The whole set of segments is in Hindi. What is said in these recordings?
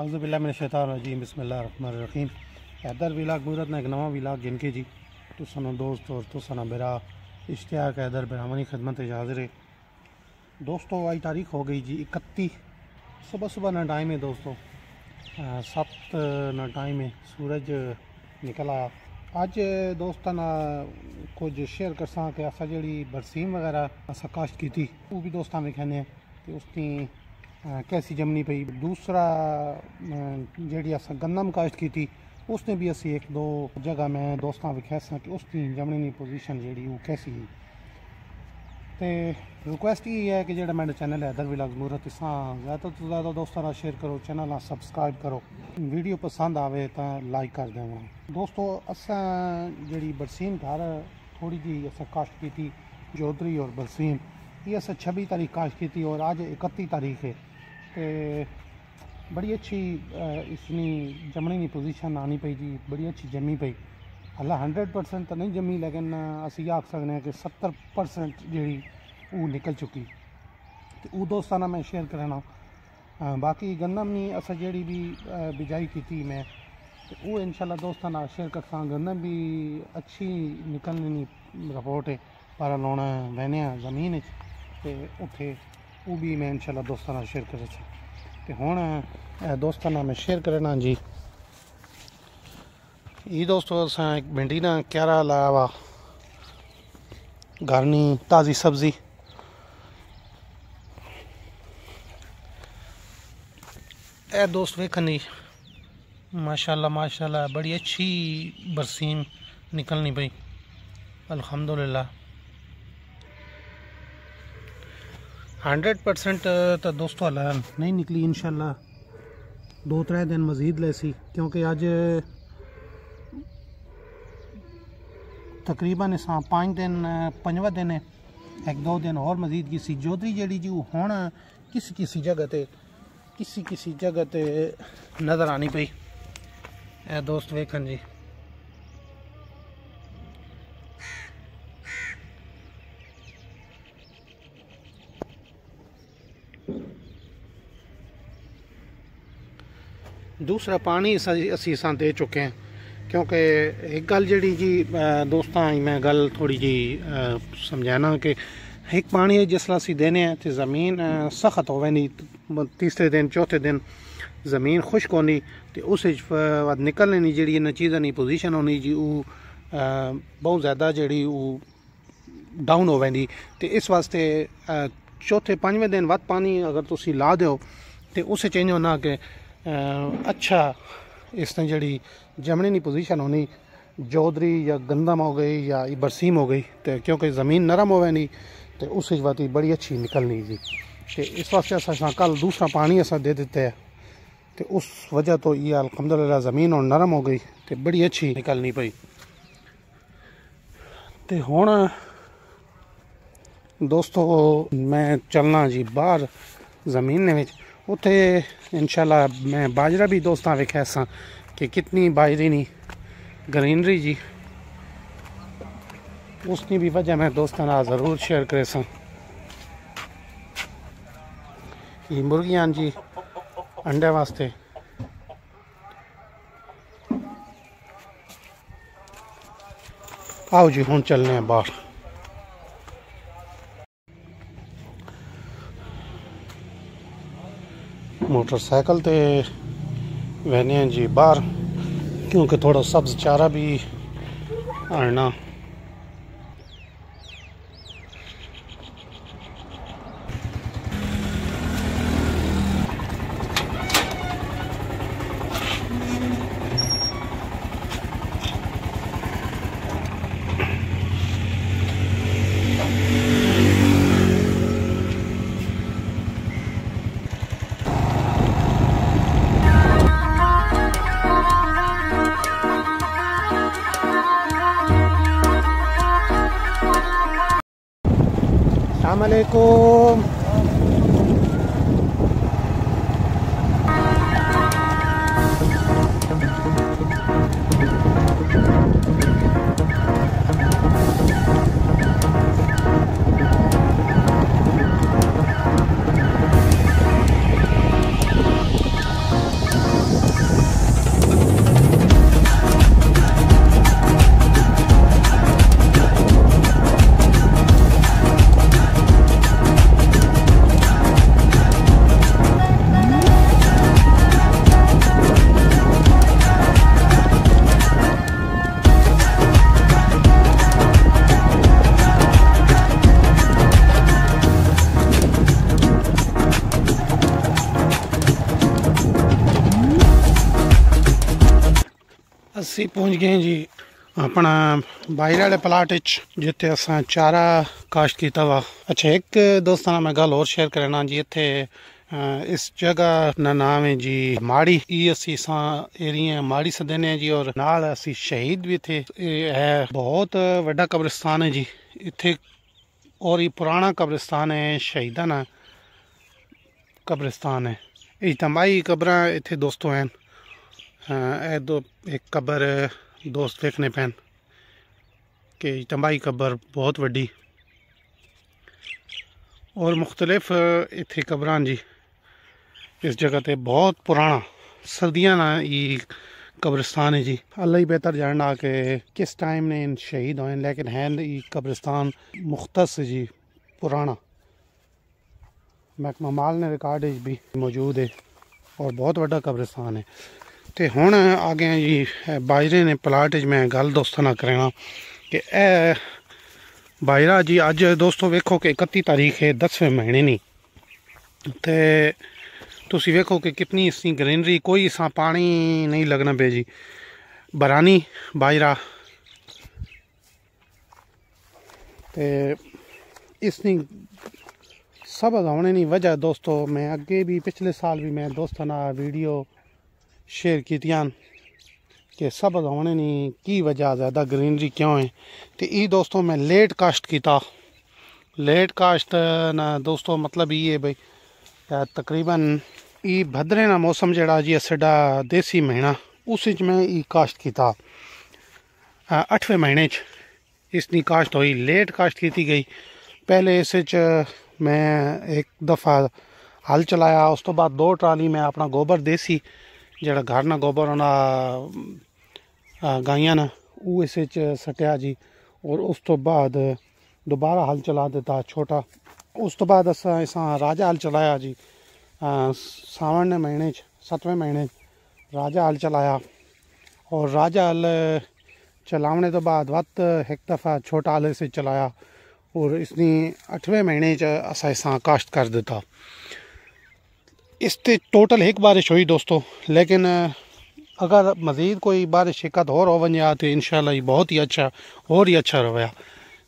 मैंने शैतान आउज़बिल्लाशैतानजीम बसमीम हैदर विलाग मूरत ने एक नवा विलाग जिनके जी तो सनो दोस्त और तो सना बेरा इश्तिया हैदर बरामनी खदमत हाजिर है दोस्तों आई तारीख हो गई जी इकती सुबह सुबह न टाइम है दोस्तों सप्त न टाइम है सूरज निकल आया अज दोस्त कुछ शेयर कर सी बरसीम वगैरह अस काश्त की वो भी दोस्तों में कहने कि उसकी कैसी जमनी पई दूसरा जी अस गंदम काश्त की थी उसने भी असी एक दो जगह में ਕਿ ਉਸ ਦੀ ਜਮਨੀ ਦੀ ਪੋਜੀਸ਼ਨ ਜਿਹੜੀ ਉਹ ਕੈਸੀ ਹੈ ਤੇ ਰਿਕੁਐਸਟ ਇਹ ਹੈ ਕਿ ਜਿਹੜਾ ਮੇਰਾ ਚੈਨਲ ਹੈ ਅਦਰ ਵਿਲਾਗ ਮੂਰਤ ਇਸਾਂ ਜ਼ਿਆਦਾ ਤੋਂ ਜ਼ਿਆਦਾ ਦੋਸਤਾਂ ਨਾਲ ਸ਼ੇਅਰ ਕਰੋ ਚੈਨਲ ਨਾਲ ਸਬਸਕ੍ਰਾਈਬ ਕਰੋ ਵੀਡੀਓ ਪਸੰਦ ਆਵੇ ਤਾਂ ਲਾਈਕ ਕਰ ਦੇਣਾ ਦੋਸਤੋ ਅਸਾਂ ਜਿਹੜੀ ਬਰਸੀਨ ਘਰ ਥੋੜੀ ਜੀ ਅਸਾਂ ਕਾਸ਼ਤ ਕੀਤੀ ਜੋਧਰੀ ਔਰ ਬਰਸੀਨ ये अस छब्बी तारीख काश की थी और आज इकत्ती तारीख है तो बड़ी अच्छी इसनी जमनी की पोजीशन आनी पी जी बड़ी अच्छी जमी पई हला हंड्रेड परसेंट तो नहीं जमी लेकिन अस ये आख सकने कि सत्तर परसेंट जी निकल चुकी तो वो दोस्ताना मैं शेयर करना बाकी गंदम की अस जी भी बिजाई की थी मैं वो इनशाला दोस्ताना शेयर करसा गंदम भी अच्छी निकलने रिपोर्ट है पर लौना बहने जमीन ਤੇ ਉੱਥੇ ਉਹ ਵੀ ਮੈਂ ਇਨਸ਼ਾਅੱਲਾ ਦੋਸਤਾਂ ਨਾਲ ਸ਼ੇਅਰ ਕਰਾਂ ਤੇ ਹੁਣ ਦੋਸਤਾਂ ਨਾਲ ਮੈਂ ਸ਼ੇਅਰ ਕਰਨਾ ਜੀ ਇਹ ਦੋਸਤੋ ਅਸਾਂ ਇੱਕ ਭਿੰਡੀ ਨਾ ਕਿਆਰਾ ਲਾਇਆ ਵਾ ਤਾਜ਼ੀ ਸਬਜ਼ੀ ਇਹ ਦੋਸਤ ਵੇਖਣੀ ਮਾਸ਼ਾਅੱਲਾ ਮਾਸ਼ਾਅੱਲਾ ਬੜੀ ਅੱਛੀ ਬਰਸੀਨ ਨਿਕਲਣੀ ਪਈ ਅਲਹਮਦੁਲਿਲਾ हंड्रेड परसेंट तो दोस्तों अला नहीं निकली इन दो त्रै दिन मजीद लैसी क्योंकि अज तकरीबन इस पाँच दिन पंजवा दिन एक दो दिन और मजीद की सी जोधरी जी जी हूँ किसी किसी जगह पर किसी किसी जगह पर नज़र आनी पी ए दोस्त वेखन जी दूसरा पानी ਅਸੀਂ ਸਾਂ ਦੇ ਚੁੱਕੇ ਹਾਂ ਕਿਉਂਕਿ ਇੱਕ ਗੱਲ ਜਿਹੜੀ ਜੀ ਦੋਸਤਾਂ ਮੈਂ ਗੱਲ ਥੋੜੀ ਜੀ ਸਮਝਾਣਾ ਕਿ एक पानी है जिसला असी देने तो ज़मीन सख्त होवे नहीं तीसरे दिन चौथे दिन जमीन खुश्क होनी तो उस निकलने नहीं जी इन्होंने चीज़ों की पोजिशन होनी जी वो बहुत ज़्यादा जी डाउन हो वेंदी तो इस वास्ते चौथे पंजवें दिन वध पानी अगर तुम ला दो तो उस चेंज होना कि अच्छा इसने जी जमनी की पोजीशन होनी जोधरी या गंदम हो गई या बरसीम हो गई तो क्योंकि ज़मीन नरम होवे नहीं तो उस वाती बड़ी अच्छी निकलनी जी तो इस वास्ते कल दूसरा पानी असा दे देते हैं तो उस वजह तो ये अलहमदुल्ला ज़मीन और नरम हो गई तो बड़ी अच्छी निकलनी पी तो हूँ दोस्तों मैं चलना जी बहर ज़मीन ने ਉੱਥੇ ਇਨਸ਼ਾਅੱਲਾ मैं बाजरा भी दोस्तों ਵੇਖਿਆ ਸਾਂ ਕਿ ਕਿਤਨੀ ਬਾਜਰੀ ग्रीनरी जी उसकी भी वजह मैं दोस्तों ना ज़रूर शेयर करे स ये मुर्गियां जी अंडे वास्ते आओ जी हूँ चलने बाहर ਮੋਟਰਸਾਈਕਲ ਤੇ ਵਹਨੇ ਜੀ ਬਾਹਰ ਕਿਉਂਕਿ ਥੋੜਾ ਸਬਜ਼ ਚਾਰਾ ਵੀ ਆਣਾ 成功 असी पहुँच गए जी अपना ਬਾਹਰ ਵਾਲੇ प्लाट ਵਿੱਚ ਜਿੱਥੇ ਅਸਾਂ ਚਾਰਾ ਕਾਸ਼ਤ ਕੀਤਾ ਵਾ ਅੱਛਾ ਇੱਕ ਦੋਸਤਾਂ ਨਾਲ ਮੈਂ ਗੱਲ ਹੋਰ ਸ਼ੇਅਰ ਕਰਨਾ ਜੀ इस जगह ना नाम है जी माड़ी ये असी एरिया माड़ी सदन जी और नाल असी शहीद भी थे है बहुत व्डा कब्रिस्तान है जी इत और ये पुराना कब्रिस्तान है शहीदा ना कब्रिस्तान है इजतमाही कब्र इतने दोस्तों हैं ऐदो हाँ, एक कबर दोस्त देखने पैन कि तंबाई कबर बहुत वड्डी और मुख्तलिफ इतने कबर जी इस जगह पर बहुत पुराना सर्दियाँ ना ये कब्रिस्तान है जी अल्लाह ही बेहतर जानना कि किस टाइम ने इन शहीद हो लेकिन है ये कब्रिस्तान मुख्तस जी पुराना महकमा माल ने रिकॉर्ड भी मौजूद है और बहुत बड़ा कब्रिस्तान है ਤੇ ਹੁਣ ਆ ਗਏ ਜੀ ਬਾਜਰੇ ਨੇ ਪਲਾਟ 'ਚ ਮੈਂ ਗੱਲ ਦੋਸਤਾਂ ਨਾਲ ਕਰਾਂਗਾ ਕਿ ਇਹ ਬਾਜਰਾ ਜੀ ਅੱਜ ਦੋਸਤੋ ਵੇਖੋ ਕਿ 31 ਤਾਰੀਖ ਹੈ 10ਵੇਂ ਮਹੀਨੇ ਨਹੀਂ ਤੇ ਤੁਸੀਂ ਵੇਖੋ ਕਿ ਕਿੰਨੀ ਇਸਨੀ ਗ੍ਰੀਨਰੀ ਕੋਈ ਸਾ ਪਾਣੀ ਨਹੀਂ ਲੱਗਣਾ ਪਿਆ ਜੀ ਬਰਾਨੀ ਬਾਜਰਾ ਤੇ ਇਸ ਨੇ ਆਉਣੇ ਨਹੀਂ ਵਜ੍ਹਾ ਦੋਸਤੋ ਮੈਂ ਅੱਗੇ ਵੀ ਪਿਛਲੇ ਸਾਲ ਵੀ ਮੈਂ ਦੋਸਤਾਂ ਨਾਲ ਵੀਡੀਓ शेयर कीतियां कि सबज होने नी की वजह ज़्यादा ग्रीनरी क्यों है तो ये दोस्तों मैं लेट काश्त किया लेट काश्त ना दोस्तों मतलब ये भाई तकरीबन ये भद्रे ना मौसम जड़ा जी साढ़ा देसी महीना उस मैं ये काश्त किया अठवें महीने च इसकी काश्त हुई लेट काश्त की गई पहले इस मैं एक दफ़ा हल चलाया उस तो बाद दो ट्राली मैं अपना गोबर देसी ਜਿਹੜਾ ਘਰ ਨਾ ਗੋਬਰ ਉਹਨਾਂ ਗਾਈਆਂ ਨਾ ਉਹ ਇਸੇ ਚ ਸਟਿਆ ਜੀ ਔਰ ਉਸ ਤੋਂ ਬਾਅਦ ਦੁਬਾਰਾ ਹਲ ਚਲਾ ਦਿੱਤਾ ਛੋਟਾ ਉਸ ਤੋਂ ਬਾਅਦ ਅਸਾਂ ਇਸਾਂ ਰਾਜਾ ਹਲ ਚਲਾਇਆ ਜੀ ਸਾਵਣ ਦੇ ਮਹੀਨੇ 'ਚ ਸਤਵੇਂ ਮਹੀਨੇ ਰਾਜਾ ਹਲ ਚਲਾਇਆ ਔਰ ਰਾਜਾ ਹਲ ਚਲਾਉਣੇ ਤੋਂ ਬਾਅਦ ਵੱਤ ਇੱਕ ਦਫਾ ਛੋਟਾ ਹਲ ਸੇ ਚਲਾਇਆ ਔਰ ਇਸਨੇ 8ਵੇਂ ਮਹੀਨੇ 'ਚ ਅਸਾਂ ਇਸਾਂ ਕਾਸ਼ਤ ਕਰ ਦਿੱਤਾ इस टोटल एक बारिश हुई दोस्तों लेकिन अगर मज़ीद कोई बारिश एक और हो वञे हा त तो इनशाला बहुत ही अच्छा और ही अच्छा रवया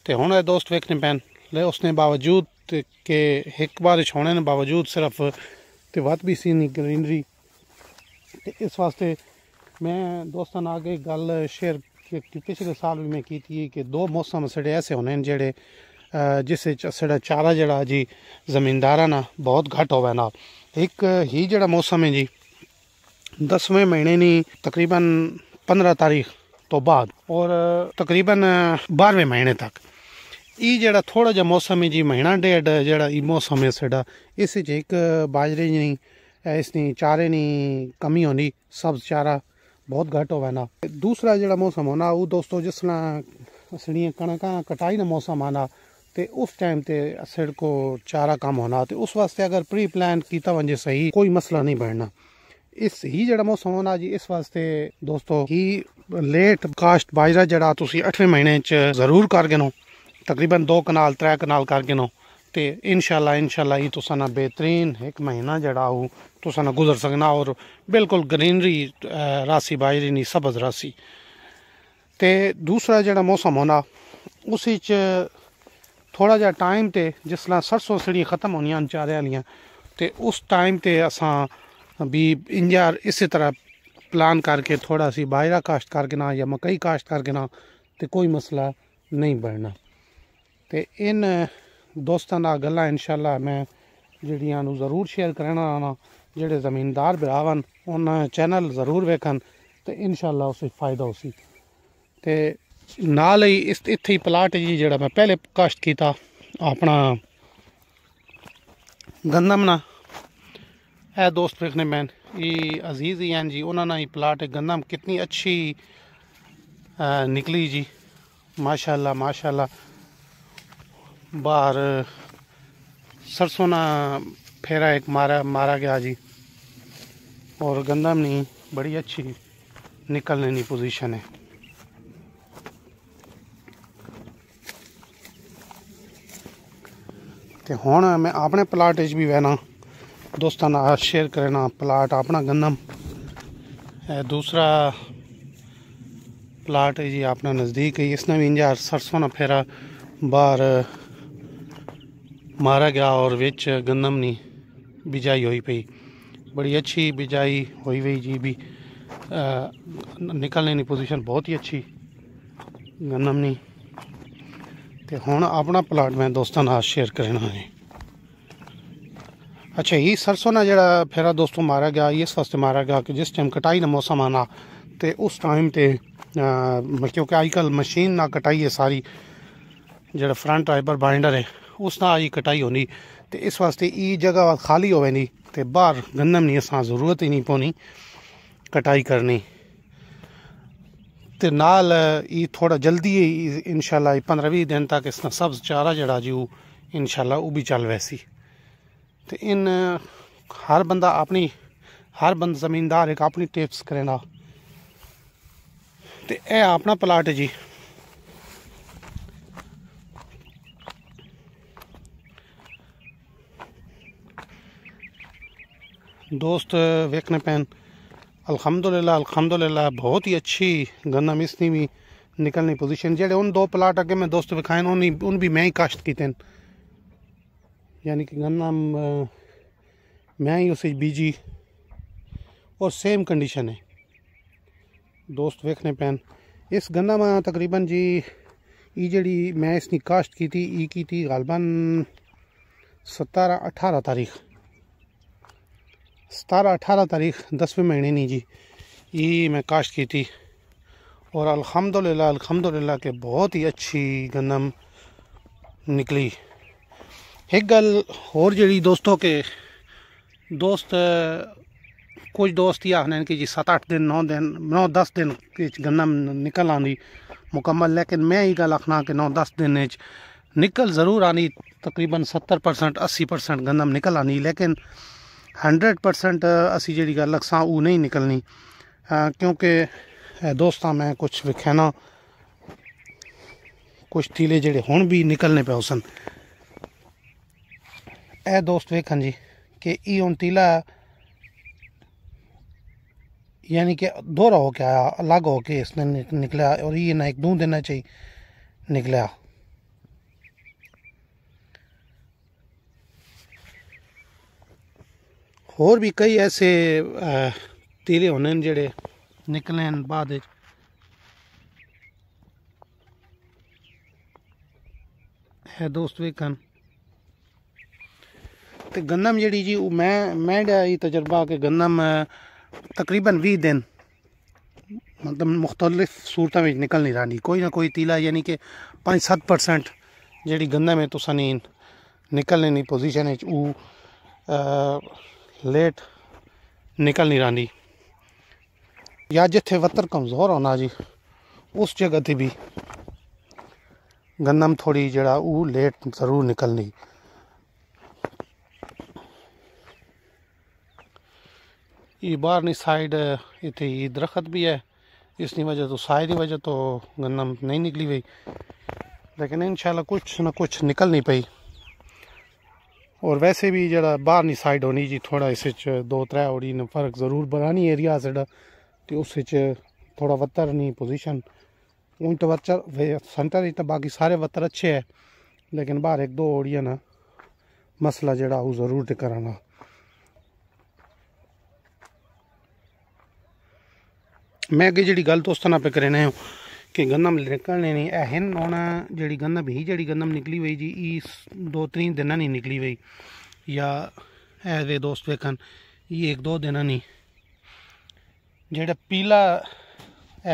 तो हूँ दोस्त वेखने पैन ले उसने बावजूद के एक बारिश होने के बावजूद सिर्फ तो वत भी नहीं ग्रीनरी इस वास्ते मैं दोस्तों आगे गल शेयर पिछले साल भी मैं की थी कि दो मौसम सड़े ऐसे होने जेड़े ਜਿਸ ਵਿੱਚ ਸਾਡਾ ਚਾਰਾ ਜਿਹੜਾ ਜੀ ਜ਼ਮੀਂਦਾਰਾਂ ਨਾਲ ਬਹੁਤ ਘੱਟ ਹੋਵੇ ਨਾ ਇੱਕ ਹੀ ਜਿਹੜਾ ਮੌਸਮ ਹੈ ਜੀ 10ਵੇਂ ਮਹੀਨੇ ਨਹੀਂ ਤਕਰੀਬਨ 15 ਤਾਰੀਖ ਤੋਂ ਬਾਅਦ ਔਰ ਤਕਰੀਬਨ 12ਵੇਂ ਮਹੀਨੇ ਤੱਕ ਇਹ ਜਿਹੜਾ ਥੋੜਾ ਜਿਹਾ ਮੌਸਮ ਹੈ ਜੀ ਮਹੀਨਾ ਡੇਢ ਜਿਹੜਾ ਇਹ ਮੌਸਮ ਹੈ ਸਾਡਾ ਇਸ ਵਿੱਚ ਇੱਕ ਬਾਜਰੇ ਨਹੀਂ ਇਸ ਨਹੀਂ ਚਾਰੇ ਨਹੀਂ ਕਮੀ ਹੋਣੀ ਸਬਜ਼ ਚਾਰਾ ਬਹੁਤ ਘੱਟ ਹੋਵੇ ਨਾ ਦੂਸਰਾ ਜਿਹੜਾ ਮੌਸਮ ਹੋਣਾ ਉਹ ਦੋਸਤੋ ਜਿਸ ਤਰ੍ਹਾਂ ਸੜੀਆਂ ਕਣਕਾਂ ਕਟਾਈ ਦਾ ਮੌਸਮ ਆਣਾ ਤੇ ਉਸ ਟਾਈਮ ਤੇ असड़ को चारा कम होना ते उस वास्ते अगर प्री प्लान कीता वंजे सही कोई मसला नहीं बनना ਇਸ ਹੀ ਜਿਹੜਾ ਮੌਸਮ ਹੋਣਾ ਜੀ ਇਸ ਵਾਸਤੇ ਦੋਸਤੋ ਕਿ ਲੇਟ ਕਾਸ਼ਟ ਬਾਜਰਾ ਜਿਹੜਾ ਤੁਸੀਂ 8ਵੇਂ ਮਹੀਨੇ ਚ ਜ਼ਰੂਰ ਕਰਗੇ ਨੋ ਤਕਰੀਬਨ 2 ਕਨਾਲ 3 ਕਨਾਲ ਕਰਗੇ ਨੋ ਤੇ ਇਨਸ਼ਾਅੱਲਾ ਇਨਸ਼ਾਅੱਲਾ ਹੀ ਤੁਸਾਂ ਨਾ ਬਿਹਤਰੀਨ ਇੱਕ ਮਹੀਨਾ ਜਿਹੜਾ ਉਹ ਤੁਸਾਂ ਨਾ ਗੁਜ਼ਰ ਸਕਣਾ ਔਰ ਬਿਲਕੁਲ ਗ੍ਰੀਨਰੀ ਰਾਸੀ ਬਾਜਰੀ ਨਹੀਂ ਸਬਜ਼ ਰਾਸੀ ਤੇ ਦੂਸਰਾ ਜਿਹੜਾ ਮੌਸਮ ਹੋਣਾ ਉਸੇ ਚ थोड़ा जहा टाइम ਤੇ जिस तरह सरसों ਸੜੀ खत्म होनी ਚਾਰਿਆਂ ਵਾਲੀਆਂ ਤੇ ਉਸ ਟਾਈਮ ਤੇ ਅਸਾਂ ਵੀ ਇੰਜਾਰ ਇਸੇ प्लान करके थोड़ा सी बाजरा काश्त करके ना या मकई काश्त करके ना तो कोई मसला नहीं बनना तो इन दोस्तों का गल् इंशाला मैं जीडिया जरूर शेयर करना आना जोड़े जमींदार बिरावन उन्हें चैनल जरूर वेखन तो इन शाला उस फायदा उसी तो नाल ही इस इत प्लाट जी जो मैं पहले काश्त किया अपना गंदम ना है दोस्त देखने मैन ये अजीज ही हैं जी उन्होंने ही प्लाट गंदम कितनी अच्छी निकली जी माशाल्लाह माशाल्लाह बार सरसों ना फेरा एक मारा मारा गया जी और गंदम नहीं बड़ी अच्छी निकलने की पोजीशन है ਤੇ ਹੁਣ ਮੈਂ ਆਪਣੇ ਪਲਾਟ 'ਚ ਵੀ ਵਹਿਣਾ ਦੋਸਤਾਂ ਨਾਲ ਸ਼ੇਅਰ ਕਰਨਾ ਪਲਾਟ दूसरा प्लाट जी अपना नज़दीक है इसने भी इंजार सरसों ना फेरा बार मारा गया और बिच गंदम नहीं बिजाई हुई पी बड़ी अच्छी बिजाई हुई हुई जी भी आ, निकलने की पोजीशन बहुत ही अच्छी गंदम नहीं ਤੇ ਹੁਣ ਆਪਣਾ ਪਲਾਟ ਮੈਂ ਦੋਸਤਾਂ ਨਾਲ ਸ਼ੇਅਰ ਕਰਨਾ ਹੈ ਅੱਛਾ ਇਹ ਸਰਸੋਂ ਨਾ ਜਿਹੜਾ ਫੇਰਾ ਦੋਸਤੋ ਮਾਰਿਆ ਗਿਆ ਇਹ ਵਸਤੇ ਮਾਰਿਆ ਗਿਆ ਕਿ ਜਿਸ ਟਾਈਮ ਕਟਾਈ ਦਾ ਮੌਸਮ ਆਣਾ ਤੇ ਉਸ ਟਾਈਮ ਤੇ ਮਕਿਉ ਕਿ ਅਜਕਲ ਮਸ਼ੀਨ ਨਾਲ ਕਟਾਈ ਹੈ ਸਾਰੀ ਜਿਹੜਾ ਫਰੰਟ ਡਰਾਈਵਰ ਬਾਈਂਡਰ ਹੈ ਉਸ ਨਾਲ ਹੀ ਕਟਾਈ ਹੋਣੀ ਤੇ ਇਸ ਵਾਸਤੇ ਇਹ ਜਗ੍ਹਾ ਖਾਲੀ ਹੋਵੇਨੀ ਤੇ ਬਾਹਰ ਗੰਨਮ ਨਹੀਂ ਸਾਂ ਜ਼ਰੂਰਤ ਹੀ ਨਹੀਂ ਪੋਣੀ ਕਟਾਈ ਕਰਨੀ ਤੇ ਨਾਲ ਇਹ ਥੋੜਾ ਜਲਦੀ ਹੀ ਇਨਸ਼ਾਅੱਲਾ 15-20 ਦਿਨ ਤੱਕ ਇਸ ਦਾ ਸਬਜ਼ ਚਾਰਾ ਜਿਹੜਾ ਜੀ ਉਹ ਇਨਸ਼ਾਅੱਲਾ ਉਹ ਵੀ ਚੱਲ ਵੈਸੀ ਤੇ ਇਨ ਹਰ ਬੰਦਾ ਆਪਣੀ ਹਰ ਬੰਦ ਜ਼ਮੀਨਦਾਰ ਇੱਕ ਆਪਣੀ ਟਿਪਸ ਕਰੇਣਾ ਤੇ ਇਹ ਆਪਣਾ ਪਲਾਟ ਜੀ ਦੋਸਤ ਵੇਖਣੇ ਪੈਣ अलहमदुल्ला अलहमदुल्ला बहुत ही अच्छी गन्ना मिसनी भी निकलनी पोजीशन जेडे उन दो प्लाट अगे मैं दोस्त बिखाए उन उन भी मैं ही काश्त किए यानी कि गन्ना मैं ही उसे बीजी और सेम कंडीशन है दोस्त वेखने पैन इस गन्ना में तकरीबन जी ये जड़ी मैं इसकी काश्त की थी ई की थी गालबन सतारह अठारह तारीख सतारह अठारह तारीख दसवें महीने नहीं जी ये मैं काश्त की थी और अल्हम्दुलिल्लाह अल्हम्दुलिल्लाह के बहुत ही अच्छी गंदम निकली एक गल और जी दोस्तों के दोस्त कुछ दोस्त ही आखने कि जी सत्त अठ दिन नौ दिन नौ दस दिन गंदम निकल आनी मुकम्मल लेकिन मैं ये गल आखना कि नौ दस दिन निकल ज़रूर आनी तकरीबन सत्तर परसेंट अस्सी परसेंट गंदम निकल आनी लेकिन हंड्रेड परसेंट असी जी गल लगसा ऊ नहीं निकलनी क्योंकि दोस्तों मैं कुछ विखना कुछ टीले जे हूँ भी निकलने पे सन ए दोस्त वेखन जी कि हूँ टीला यानी कि दोहरा होके आया अलग होके इस निकलिया और ये ना एक दू दिन च ही निकलिया होर भी कई ऐसे तीरे होने जड़े निकले बाद है दोस्त वेखन तो गंदम जी जी मैं मैं ये तजर्बा कि गंदम तकरीबन भी दिन मतलब मुख्तलिफ सूरत में निकल नहीं रही कोई ना कोई तीला यानी कि पाँच सत्त परसेंट जी गंदम है तो सन निकलने पोजिशन वो लेट निकल नहीं रही या जिथे वत्तर कमज़ोर होना जी उस जगह से भी गंदम थोड़ी जरा वो लेट ज़रूर निकलनी ये बाहरनी साइड इतने दरखत दरख्त भी है इसकी वजह तो साय की वजह तो गंदम नहीं निकली हुई लेकिन इन कुछ ना कुछ नहीं पाई और वैसे भी जेह्ड़ा बाह्रली साइड होनी जी थोड़ा इस दो त्रै ओड़ी फर्क जरूर बनानी एरिया जेह्ड़ा ते उस थोड़ा बत्तर रनी पोजीशन हूँ तो बच्चा सेंटर तो बाकी सारे बत्तर अच्छे है लेकिन बाहर एक दो ओड़िया ना मसला जेह्ड़ा जरूर करा कराना मैं अग्गें जेह्ड़ी गल्ल तुस पे करें ਹਨ ਹੁਣ ਜਿਹੜੀ એહેન ઓણા ਜਿਹੜੀ ગંદમ ਨਿਕਲੀ ਹੋਈ ਜੀ નીકળી ਦੋ ਤਿੰਨ ਦਿਨਾਂ ਨਹੀਂ ਨਿਕਲੀ ਹੋਈ ਜਾਂ ਐ ਦੇ ਦੋਸਤ ਵੇਖਣ ਇਹ ਇੱਕ ਦੋ ਦਿਨਾਂ ਨਹੀਂ ਜਿਹੜਾ ਪੀਲਾ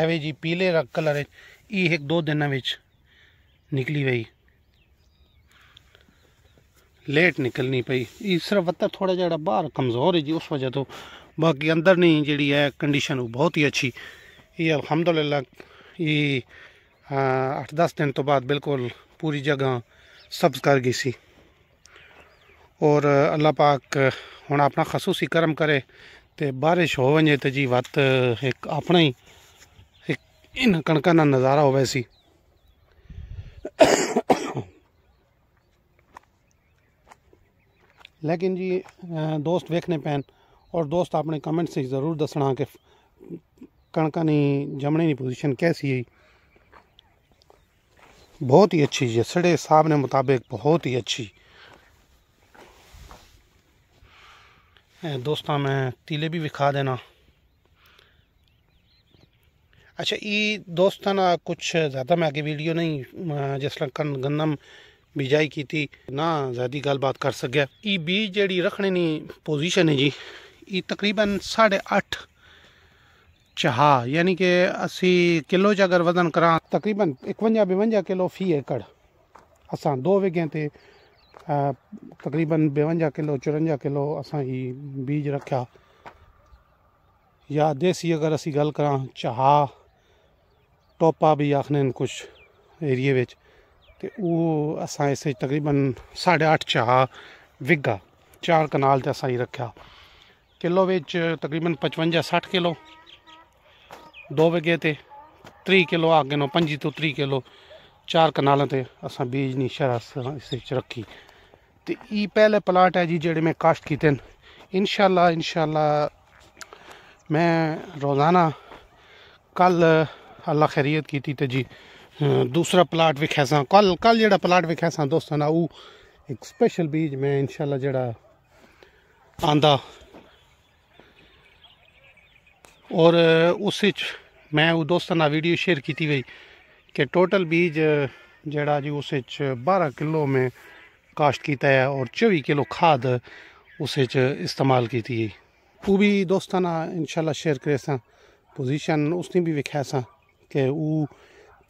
ਐਵੇਂ ਜੀ ਪੀਲੇ ਰੰਗ ਕਲਰ ਹੈ ਇਹ ਇੱਕ ਦੋ ਦਿਨਾਂ ਵਿੱਚ ਨਿਕਲੀ ਹੋਈ ਲੇਟ ਨਿਕਲਣੀ ਪਈ ਇਹ ਸਿਰਫ ਵੱਤਾ ਥੋੜਾ ਜਿਹੜਾ ਬਾਹਰ ਕਮਜ਼ੋਰ ਹੈ ਜੀ ਉਸ ਵਜ੍ਹਾ ਤੋਂ ਬਾਕੀ ਅੰਦਰ ਨਹੀਂ ਜਿਹੜੀ ਹੈ ਕੰਡੀਸ਼ਨ ਉਹ ਬਹੁਤ ਹੀ ਅੱਛੀ ਇਹ ਅਲਹਮਦੁਲਿਲਾ ਇਹ 8-10 ਦਿਨ ਤੋਂ ਬਾਅਦ ਬਿਲਕੁਲ ਪੂਰੀ ਜਗ੍ਹਾ ਸਬਜ਼ ਕਰ ਗਈ ਸੀ ਔਰ ਅੱਲਾਹ ਪਾਕ ਹੁਣ ਆਪਣਾ ਖਸੂਸੀ ਕਰਮ ਕਰੇ ਤੇ ਬਾਰਿਸ਼ ਹੋ ਵੰਜੇ ਤੇ ਜੀ ਵੱਤ ਇੱਕ ਆਪਣਾ ਹੀ ਇੱਕ ਇਨ ਕਣਕਾਂ ਦਾ ਨਜ਼ਾਰਾ ਹੋਵੇ ਸੀ लेकिन जी दोस्त देखने पैन और दोस्त अपने कमेंट से ज़रूर दसना कि ਕਣਕਾਂ जमने की पोजिशन कैसी है बहुत ही अच्छी है साहब ने मुताबिक बहुत ही अच्छी दोस्तों मैं तीले भी विखा देना अच्छा ये दोस्तों ना कुछ ज़्यादा मैं आगे वीडियो नहीं जिस तरह कन गंदम बिजाई की थी ना ज़्यादा गलबात कर सक ये बीज जी रखने की पोजीशन है जी ये तकरीबन साढ़े अठ चहा अच्छा, यानी कि असी किलो ज अगरि वज़न करां तक़रीबन एकवंजाह ॿिवंजाह किलो फी एकड़ अस दो विघे ते तक़रीबन ॿिवंजाह किलो चुरंजाह किलो अस बीज रखा या देसी अगर असीं गल्ल करां चहा अच्छा, टोपा बि आखने कुछ एरिए विच ते उहो असां तक़रीबन साढे अठ चहा विघा चार कनाल से अस रखा किलो विच तक़रीबन पचवंजा सठ किलो ਦੋ ਵਿਗੇ ਤੇ 30 ਕਿਲੋ ਆਗੇ ਨੂੰ 25 ਤੋਂ 30 ਕਿਲੋ ਚਾਰ ਕਨਾਲਾਂ ਤੇ ਅਸਾਂ ਬੀਜ ਨਹੀਂ ਸ਼ਰਸ ਇਸ ਵਿੱਚ ਰੱਖੀ ਤੇ ਇਹ ਪਹਿਲੇ ਪਲਾਟ ਹੈ ਜੀ ਜਿਹੜੇ ਮੈਂ ਕਾਸ਼ਤ ਕੀਤੇ ਨੇ ਇਨਸ਼ਾਅੱਲਾ ਇਨਸ਼ਾਅੱਲਾ मैं रोज़ाना कल अल्लाह खैरियत की तो जी दूसरा प्लाट विखैसा कल कल जो प्लाट विखैसा दोस्तों ना वो एक स्पेशल बीज मैं इंशाल्लाह जड़ा आंदा और उस ਵਿੱਚ ਮੈਂ ਉਹ ਦੋਸਤਾਂ ਨਾਲ ਵੀਡੀਓ कि टोटल बीज जड़ा जी उस बारह किलो में काश्त किया है और चौबी किलो खाद उस इस्तेमाल की थी वो भी दोस्तान इनशाला शेयर करे सा पोजीशन उसने भी विखाया सा कि वो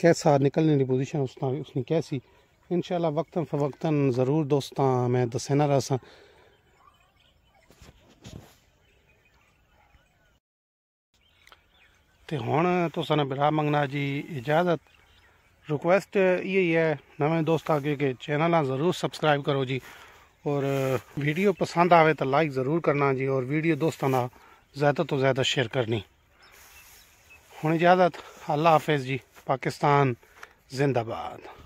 कैसा निकलने की पोजीशन उसना उसने कैसी इनशाला वक्तन फवक्तन ज़रूर दोस्त मैं दसेना रहा सा हूँ तो ਤੁਸੀਂ बिरा मंगना जी इजाज़त रिक्वेस्ट यही है नवे दोस्त आगे के चैनल ज़रूर सबसक्राइब करो जी और वीडियो पसंद आवे तो लाइक ज़रूर करना जी और वीडियो दोस्तों का ज़्यादा तो ज़्यादा शेयर करनी हूँ इजाज़त अल्लाह हाफिज़ जी पाकिस्तान जिंदाबाद